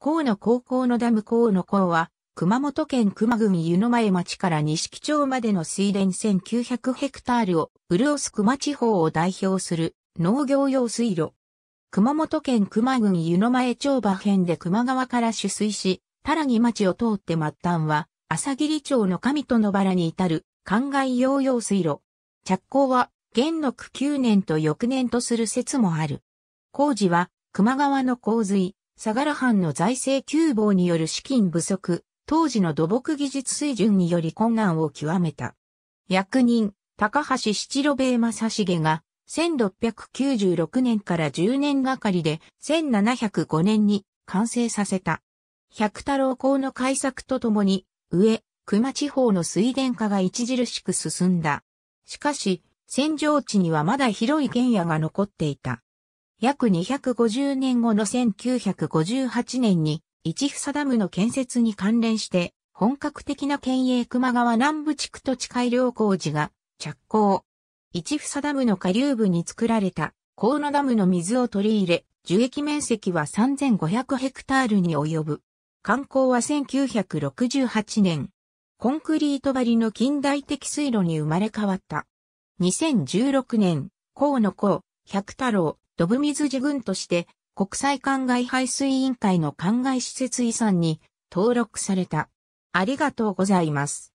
河野高校のダム河野港は、熊本県熊組湯前町から西木町までの水田1900ヘクタールを潤す熊地方を代表する農業用水路。熊本県熊郡湯前町場辺で熊川から取水し、たらぎ町を通って末端は、朝霧町の上戸野原に至る、灌漑用用水路。着工は、元禄9年と翌年とする説もある。工事は、熊川の洪水、相良藩の財政窮乏による資金不足、当時の土木技術水準により困難を極めた。役人、高橋七郎兵衛正重が、1696年から10年がかりで、1705年に完成させた。百太郎港の開作とともに、上、熊地方の水田化が著しく進んだ。しかし、戦場地にはまだ広い原野が残っていた。約250年後の1958年に、市房ダムの建設に関連して、本格的な県営熊川南部地区と地改良工事が着工。市房ダムの下流部に作られた、河野ダムの水を取り入れ、樹液面積は3500ヘクタールに及ぶ。観光は1968年、コンクリート張りの近代的水路に生まれ変わった。2016年、河野港、百太郎、ドブミズ自郡として国際灌漑排水委員会の灌漑施設遺産に登録された。ありがとうございます。